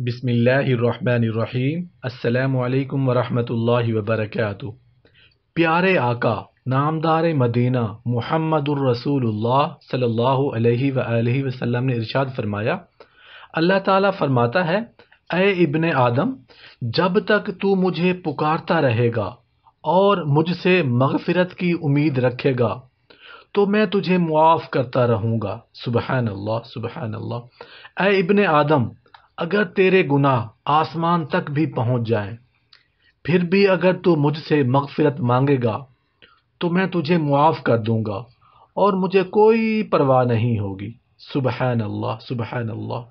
بسم اللہ الرحمن الرحیم السلام علیکم ورحمۃ اللہ وبرکاتہ پیارے آقا نامدار مدینہ محمد الرسول اللہ صلی اللہ علیہ و وسلم نے ارشاد فرمایا اللہ تعالیٰ فرماتا ہے اے ابن آدم جب تک تو مجھے پکارتا رہے گا اور مجھ سے مغفرت کی امید رکھے گا تو میں تجھے معاف کرتا رہوں گا سبحان اللہ سبحان اللہ اے ابن آدم اگر تیرے گناہ آسمان تک بھی پہنچ جائیں پھر بھی اگر تو مجھ سے مغفرت مانگے گا تو میں تجھے معاف کر دوں گا اور مجھے کوئی پرواہ نہیں ہوگی سبحان اللہ سبحان اللہ